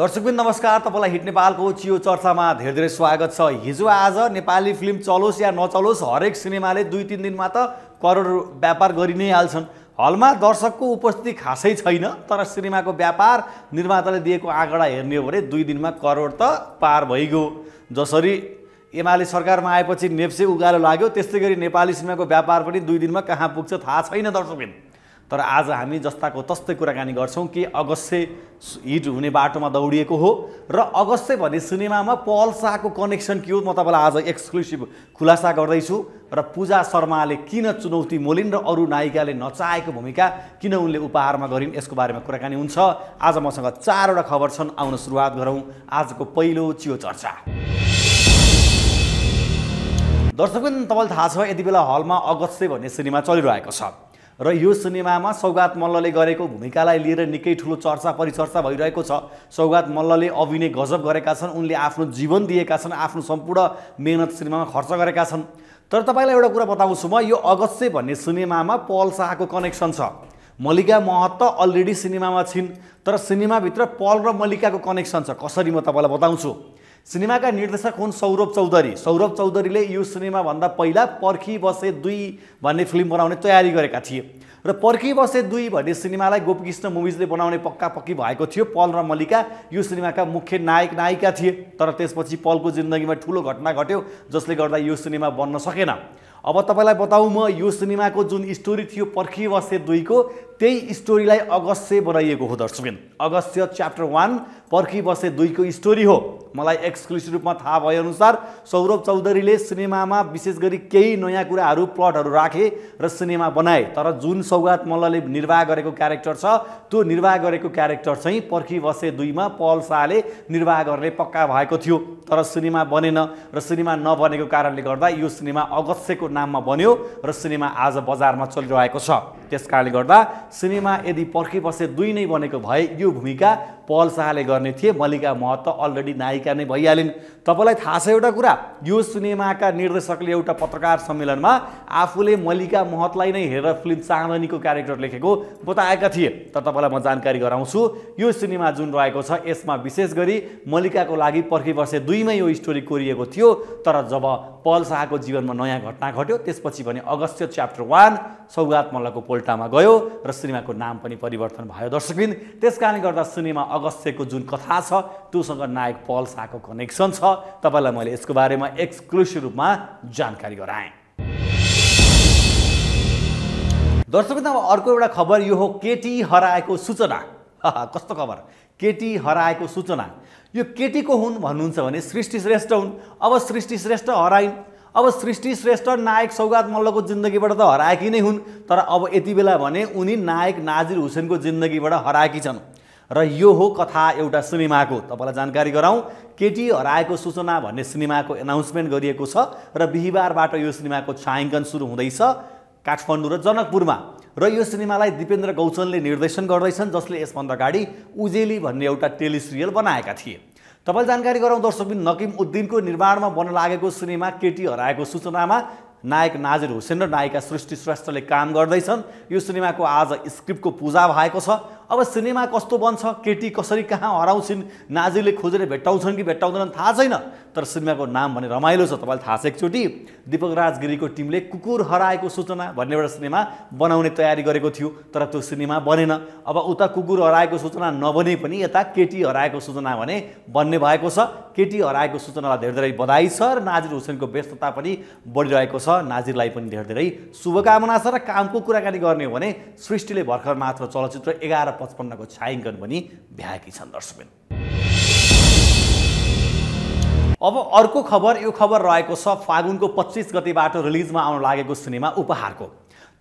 दर्शकबिन नमस्कार तपाईँलाई हिट नेपालको चियो चर्चामा धेरै धेरै स्वागत छ हिजो आज नेपाली फिल्म चलोस् या नचलोस् हरेक सिनेमाले दुई तिन दिनमा त करोड व्यापार गरि नै हाल्छन् हलमा दर्शकको उपस्थिति खासै छैन तर सिनेमाको व्यापार निर्माताले दिएको आँकडा हेर्ने हो भने दुई दिनमा करोड त पार भइगयो जसरी एमाले सरकारमा आएपछि नेप्से उगालो लाग्यो त्यस्तै गरी नेपाली सिनेमाको व्यापार पनि दुई दिनमा कहाँ पुग्छ थाहा छैन दर्शकबिन तर आज हामी जस्ताको तस्तै कुराकानी गर्छौँ कि अगस्य हिट हुने बाटोमा दौडिएको हो र अगस्य भन्ने सिनेमामा पहल शाहको कनेक्सन के हो म तपाईँलाई आज एक्सक्लुसिभ खुलासा गर्दैछु र पूजा शर्माले किन चुनौती मोलिन् र अरू नायिकाले नचाहेको भूमिका किन उनले उपहारमा गरिन् यसको बारेमा कुराकानी हुन्छ आज मसँग चारवटा खबर छन् आउन सुरुवात गरौँ आजको पहिलो चियो चर्चा दर्शकबिन तपाईँलाई थाहा छ यति बेला हलमा अगस्य भन्ने सिनेमा चलिरहेको छ र यो सिनेमामा सौगात मल्लले गरेको भूमिकालाई लिएर निकै ठुलो चर्चा परिचर्चा भइरहेको छ सौगात मल्लले अभिनय गजब गरेका छन् उनले आफ्नो जीवन दिएका छन् आफ्नो सम्पूर्ण मेहनत सिनेमामा खर्च गरेका छन् तर तपाईँलाई एउटा कुरा बताउँछु म यो अगस्त्य भन्ने सिनेमामा पल शाहको कनेक्सन छ मल्लिका महत्त अलरेडी सिनेमामा छिन् तर सिनेमाभित्र पल र मल्लिकाको कनेक्सन छ कसरी म तपाईँलाई बताउँछु सिनेमाका निर्देशक हुन् सौरभ चौधरी सौरभ चौधरीले यो सिनेमाभन्दा पहिला पर्खी बसे दुई भन्ने फिल्म बनाउने तयारी गरेका थिए र पर्खी बसे दुई भन्ने सिनेमालाई गोपकृष्ण मुभिजले बनाउने पक्का पक्की भएको थियो पल र मल्लिका यो सिनेमाका मुख्य नायक नायिका थिए तर त्यसपछि पलको जिन्दगीमा ठुलो घटना घट्यो जसले गर्दा यो सिनेमा बन्न सकेन अब तपाईँलाई बताउँ म यो सिनेमाको जुन स्टोरी थियो पर्खी वर्षे दुईको त्यही स्टोरीलाई अगस्य बनाइएको हो दर्शक अगस्य च्याप्टर वान पर्खी वर्षे दुईको स्टोरी हो मलाई एक्सक्लुसिभ रूपमा थाहा भएअनुसार सौरभ चौधरीले सिनेमामा विशेष गरी केही नयाँ कुराहरू प्लटहरू राखे र सिनेमा बनाए तर जुन सौगात मल्लले निर्वाह गरेको क्यारेक्टर छ त्यो निर्वाह गरेको क्यारेक्टर चाहिँ पर्खी वर्षे दुईमा पल शाहले निर्वाह गर्ने पक्का भएको थियो तर सिनेमा बनेन र सिनेमा नबनेको कारणले गर्दा यो सिनेमा अगस्यको नाममा बन्यो र सिनेमा आज बजारमा चलिरहेको छ त्यस कारणले गर्दा सिनेमा यदि पर्खेपछि दुई नै बनेको भए यो भूमिका पहल शाहले गर्ने थिए मल्लिका महत्त्व अलरेडी नायिका नै भइहालिन् तपाईँलाई थाहा छ एउटा कुरा यो सिनेमाका निर्देशकले एउटा पत्रकार सम्मेलनमा आफूले मल्लिका महतलाई नै हेरेर फिल्म चाँदनीको क्यारेक्टर लेखेको बताएका थिए तर तपाईँलाई म जानकारी गराउँछु यो सिनेमा जुन रहेको छ यसमा विशेष गरी मल्लिकाको लागि वर्षे दुईमै यो स्टोरी कोरिएको थियो तर जब पहल शाहको जीवनमा नयाँ घटना घट्यो त्यसपछि भने अगस्त च्याप्टर वान सौगात मल्लको पोल्टामा गयो र सिनेमाको नाम पनि परिवर्तन भयो दर्शकबिन त्यस कारणले गर्दा सिनेमा अगस्त्यको जुन कथा छ त्योसँग नायक पल शाहको कनेक्सन छ तपाईँलाई मैले यसको बारेमा एक्सक्लुसिभ रूपमा जानकारी गराएँ दर्शकबिन अब अर्को एउटा खबर यो हो केटी हराएको सूचना कस्तो खबर केटी हराएको सूचना यो केटीको हुन् भन्नुहुन्छ भने सृष्टि श्रेष्ठ हुन् अब सृष्टि श्रेष्ठ हराइन् अब सृष्टि श्रेष्ठ नायक सौगात मल्लको जिन्दगीबाट त हराएकी नै हुन् तर अब यति बेला भने उनी नायक नाजिर हुसेनको जिन्दगीबाट हराएकी छन् र यो हो कथा एउटा सिनेमाको तपाईँलाई जानकारी गराउँ केटी हराएको सूचना भन्ने सिनेमाको एनाउन्समेन्ट गरिएको छ र बिहिबारबाट यो सिनेमाको छायाङ्कन सुरु हुँदैछ काठमाडौँ र जनकपुरमा र यो सिनेमालाई दिपेन्द्र गौचनले निर्देशन गर्दैछन् जसले यसभन्दा अगाडि उजेली भन्ने एउटा टेलिसिरियल बनाएका थिए तपाईँले जानकारी गराउँ दर्शकबिन नकिम उद्दिनको निर्माणमा बन्न लागेको सिनेमा केटी हराएको सूचनामा नायक नाजिर हुसेन र नायिका सृष्टि श्रेष्ठले काम गर्दैछन् यो सिनेमाको आज स्क्रिप्टको पूजा भएको छ अब सिनेमा कस्तो बन्छ केटी कसरी कहाँ हराउँछिन् नाजीले खोजेर भेट्टाउँछन् कि भेट्टाउँदैनन् थाहा छैन तर सिनेमाको नाम भने रमाइलो छ तपाईँलाई थाहा छ एकचोटि दिपक राजगिरीको टिमले कुकुर हराएको सूचना भन्ने एउटा सिनेमा बनाउने तयारी गरेको थियो तर त्यो सिनेमा बनेन अब उता कुकुर हराएको सूचना नबने पनि यता केटी हराएको सूचना भने बन्ने भएको छ केटी हराएको सूचनालाई धेरै धेरै बधाई छ र नाजिर हुसेनको व्यस्तता पनि बढिरहेको छ नाजिरलाई पनि धेरै धेरै शुभकामना छ र कामको कुराकानी गर्ने हो भने सृष्टिले भर्खर मात्र चलचित्र एघार पचपन्नको छायाङ्कन पनि भ्याएकी छन् दर्शकबिन अब अर्को खबर यो खबर रहेको छ फागुनको पच्चिस गतिबाट रिलिजमा आउन लागेको सिनेमा उपहारको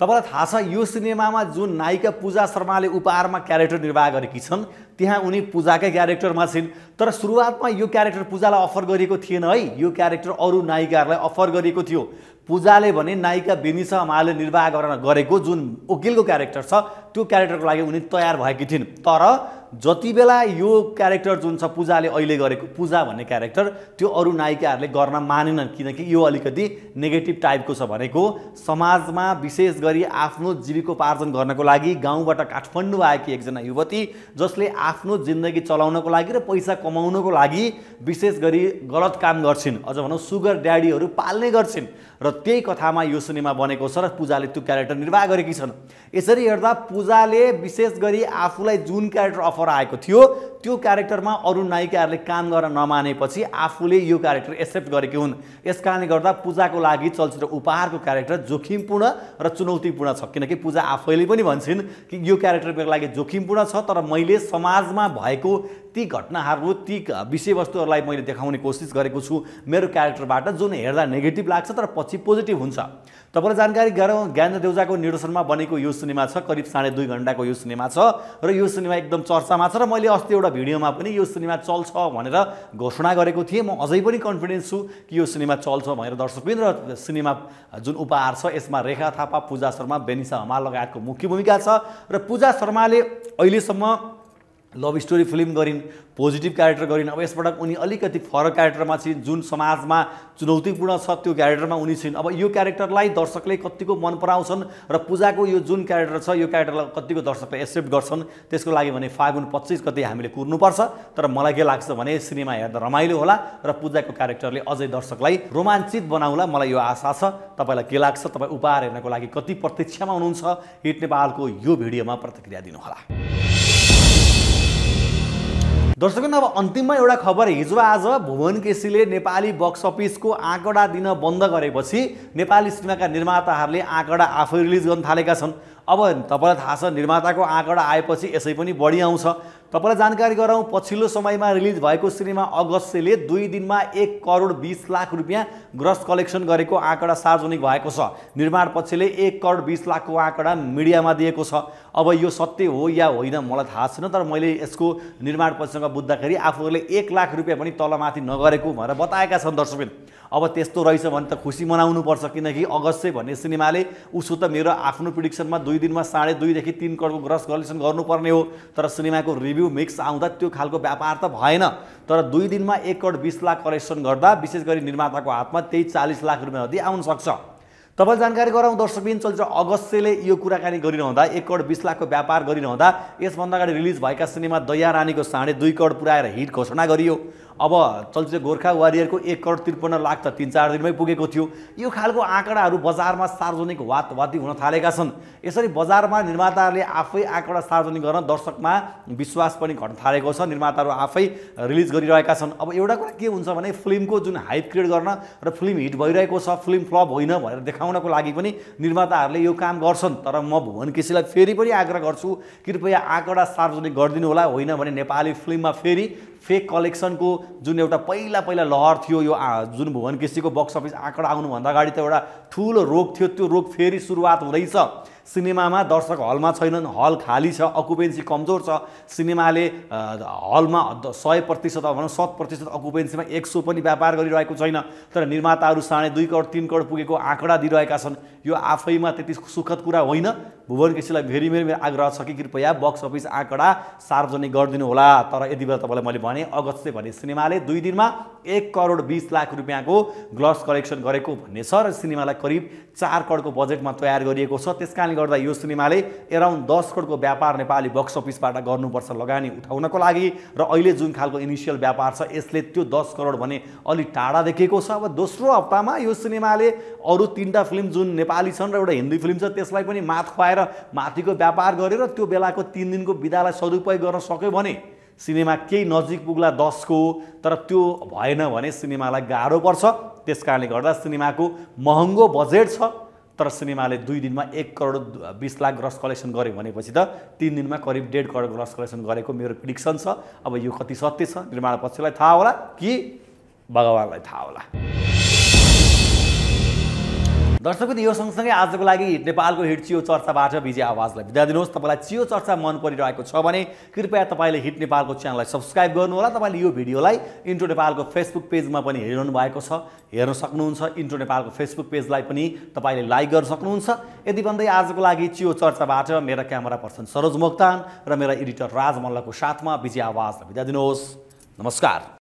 तपाईँलाई थाहा छ यो सिनेमामा जुन नायिका पूजा शर्माले उपहारमा क्यारेक्टर निर्वाह गरेकी छन् त्यहाँ उनी पूजाकै क्यारेक्टरमा छिन् तर सुरुवातमा यो क्यारेक्टर पूजालाई अफर गरिएको थिएन है यो क्यारेक्टर अरू नायिकाहरूलाई अफर गरिएको थियो पूजाले भने नायिका बेनिसा माले निर्वाह गरेको जुन वकिलको क्यारेक्टर छ त्यो क्यारेक्टरको लागि उनी तयार भएकी थिइन् तर जति बेला यो क्यारेक्टर जुन छ पूजाले अहिले गरेको पूजा भन्ने क्यारेक्टर त्यो अरू नायिकाहरूले गर्न मानेनन् किनकि यो अलिकति नेगेटिभ टाइपको छ भनेको समाजमा विशेष गरी आफ्नो जीविकोपार्जन गर्नको लागि गाउँबाट काठमाडौँ आएकी एकजना युवती जसले आफ्नो जिन्दगी चलाउनको लागि र पैसा कमाउनको लागि विशेष गरी गलत काम गर्छिन् अझ भनौँ सुगर ड्याडीहरू पाल्ने गर्छिन् र त्यही कथामा यो सिनेमा बनेको छ र पूजाले त्यो क्यारेक्टर निर्वाह गरेकी छन् यसरी हेर्दा पूजाले विशेष गरी आफूलाई जुन क्यारेक्टर अफर आएको थियो त्यो क्यारेक्टरमा अरू नायिकाहरूले काम गर्न नमानेपछि आफूले यो क्यारेक्टर एक्सेप्ट गरेकी हुन् यस कारणले गर्दा पूजाको लागि चलचित्र उपहारको क्यारेक्टर जोखिमपूर्ण र चुनौतीपूर्ण छ किनकि पूजा आफैले पनि भन्छन् कि यो क्यारेक्टर मेरो लागि जोखिमपूर्ण छ तर मैले समाजमा भएको ती घटनाहरू ती विषयवस्तुहरूलाई मैले देखाउने कोसिस गरेको छु मेरो क्यारेक्टरबाट जुन हेर्दा नेगेटिभ लाग्छ तर पछि पोजिटिभ हुन्छ तपाईँलाई जानकारी गरौँ ज्ञानेन्द्र देउजाको निर्देशनमा बनेको यो सिनेमा छ करिब साढे दुई घन्टाको यो सिनेमा छ र यो सिनेमा एकदम चर्चामा छ र मैले अस्ति एउटा भिडियोमा पनि यो सिनेमा चल्छ भनेर घोषणा गरेको थिएँ म अझै पनि कन्फिडेन्स छु कि यो सिनेमा चल्छ भनेर दर्शकबिन र सिनेमा जुन उपहार छ यसमा रेखा थापा पूजा शर्मा बेनिसा हमाल लगायतको मुख्य भूमिका छ र पूजा शर्माले अहिलेसम्म लभ स्टोरी फिल्म गरिन् पोजिटिभ क्यारेक्टर गरिन् अब यसपटक उनी अलिकति फरक क्यारेक्टरमा छिन् जुन समाजमा चुनौतीपूर्ण छ त्यो क्यारेक्टरमा उनी छिन् अब यो क्यारेक्टरलाई दर्शकले कतिको मन पराउँछन् र पूजाको यो जुन क्यारेक्टर छ यो क्यारेक्टरलाई कतिको दर्शकले एक्सेप्ट गर्छन् त्यसको लागि भने फागुन पच्चिस गते हामीले कुर्नुपर्छ तर मलाई के लाग्छ भने सिनेमा हेर्दा रमाइलो होला र पूजाको क्यारेक्टरले अझै दर्शकलाई रोमाञ्चित बनाउला मलाई यो आशा छ तपाईँलाई के लाग्छ तपाईँ उपहार हेर्नको लागि कति प्रतीक्षामा हुनुहुन्छ हिट नेपालको यो भिडियोमा प्रतिक्रिया दिनुहोला दर्शकन अब अन्तिममा एउटा खबर हिजो आज भुवन केसीले नेपाली बक्स अफिसको आँकडा दिन बन्द गरेपछि नेपाली सिनेमाका निर्माताहरूले आँकडा आफै रिलिज गर्न थालेका छन् अब तपाईँलाई थाहा छ निर्माताको आँकडा आएपछि यसै पनि बढी आउँछ तपाईँलाई जानकारी गराउँ पछिल्लो समयमा रिलिज भएको सिनेमा अगस्यले दुई दिनमा एक करोड बिस लाख रुपियाँ ग्रस कलेक्सन गरेको आँकडा सार्वजनिक भएको छ निर्माण पक्षले एक करोड बिस लाखको आँकडा मिडियामा दिएको छ अब यो सत्य हो या होइन मलाई थाहा छैन तर मैले यसको निर्माण पक्षसँग बुझ्दाखेरि आफूहरूले एक लाख रुपियाँ पनि तलमाथि नगरेको भनेर बताएका छन् दर्शकबिन अब त्यस्तो रहेछ भने त खुसी मनाउनुपर्छ किनकि अगस्य भन्ने सिनेमाले उसो त मेरो आफ्नो प्रिडिक्सनमा दुई दिनमा साढे दुईदेखि तिन करोडको ग्रस कलेक्सन गर्नुपर्ने हो तर सिनेमाको रिभ्यू रिभ्यू मिक्स आउँदा त्यो खालको व्यापार त भएन तर दुई दिनमा एक करोड बिस लाख कलेक्सन गर्दा विशेष गरी निर्माताको हातमा त्यही चालिस लाख रुपियाँ आउन सक्छ तपाईँ जानकारी गराउँ दर्शकबिन चलचित्र अगस्त्यले यो कुराकानी गरिरहँदा एक करोड बिस लाखको व्यापार गरिरहँदा यसभन्दा अगाडि रिलिज भएका सिनेमा दया रानीको साढे दुई करोड पुऱ्याएर हिट घोषणा गरियो अब चलचित्र गोर्खा वारियरको एक करोड त्रिपन्न लाख त तिन चार दिनमै पुगेको थियो यो खालको आँकडाहरू बजारमा सार्वजनिक वातवादी हुन थालेका छन् यसरी बजारमा निर्माताहरूले आफै आँकडा सार्वजनिक गर्न दर्शकमा विश्वास पनि घट्न थालेको छ निर्माताहरू आफै रिलिज गरिरहेका छन् अब एउटा कुरा के हुन्छ भने फिल्मको जुन हाइप क्रिएट गर्न र फिल्म हिट भइरहेको छ फिल्म फ्लप होइन भनेर देखाउँछ पाउनको लागि पनि निर्माताहरूले यो काम गर्छन् तर म भुवन केसीलाई फेरि पनि आग्रह गर्छु कृपया आँकडा सार्वजनिक गरिदिनु होला होइन भने नेपाली फिल्ममा फेरि फेक कलेक्सनको जुन एउटा पहिला पहिला लहर थियो यो जुन भुवन केसीको बक्स अफिस आँकडा आउनुभन्दा अगाडि त एउटा ठुलो रोग थियो त्यो रोग फेरि सुरुवात हुँदैछ सिनेमामा दर्शक हलमा छैनन् हल खाली छ अकुपेन्सी कमजोर छ सिनेमाले हलमा सय प्रतिशत भनौँ शत प्रतिशत अकुपेन्सीमा एक सौ पनि व्यापार गरिरहेको छैन तर निर्माताहरू साढे दुई करोड तिन करोड पुगेको आँकडा दिइरहेका छन् यो आफैमा त्यति सुखद कुरा होइन भुवन केसीलाई भेरी मेरो आग्रह छ कि कृपया बक्स अफिस आँकडा सार्वजनिक होला तर यति बेला तपाईँलाई मैले भने अगस्त भने सिनेमाले दुई दिनमा एक करोड बिस लाख रुपियाँको ग्लस कलेक्सन गरेको भन्ने छ र सिनेमालाई करिब चार करोडको बजेटमा तयार गरिएको छ त्यस कारणले गर्दा यो सिनेमाले एराउन्ड दस करोडको व्यापार नेपाली बक्स अफिसबाट गर्नुपर्छ लगानी उठाउनको लागि र अहिले जुन खालको इनिसियल व्यापार छ यसले त्यो दस करोड भने अलि टाढा देखिएको छ अब दोस्रो हप्तामा यो सिनेमाले अरू तिनवटा फिल्म जुन नेपाली छन् र एउटा हिन्दी फिल्म छ त्यसलाई पनि माथ खुवाएर माथिको व्यापार गरेर त्यो बेलाको तिन दिनको विधालाई सदुपयोग गर्न सक्यो भने सिनेमा केही नजिक पुग्ला दसको तर त्यो भएन भने सिनेमालाई गाह्रो पर्छ त्यस कारणले गर्दा सिनेमाको महँगो बजेट छ तर सिनेमाले दुई दिनमा एक करोड बिस लाख ग्रस कलेक्सन गऱ्यो भनेपछि त तिन दिनमा करिब डेढ करोड ग्रस कलेक्सन गरेको मेरो प्रिडिक्सन छ अब यो कति सत्य छ निर्माण पक्षलाई थाहा होला कि भगवान्लाई थाहा होला दर्शक यो सँगसँगै आजको लागि नेपालको हिट चियो चर्चाबाट विजय आवाजलाई बिदा दिनुहोस् तपाईँलाई चियो चर्चा मन परिरहेको छ भने कृपया तपाईँले हिट नेपालको च्यानललाई सब्सक्राइब गर्नुहोला तपाईँले यो भिडियोलाई इन्ट्रो नेपालको फेसबुक पेजमा पनि हेरिरहनु भएको छ हेर्न सक्नुहुन्छ इन्ट्रो नेपालको फेसबुक पेजलाई पनि तपाईँले लाइक गर्न सक्नुहुन्छ यति भन्दै आजको लागि चियो चर्चाबाट मेरा क्यामेरा पर्सन सरोज मोक्तान र मेरा एडिटर राज मल्लको साथमा विजय आवाजलाई बिदा दिनुहोस् नमस्कार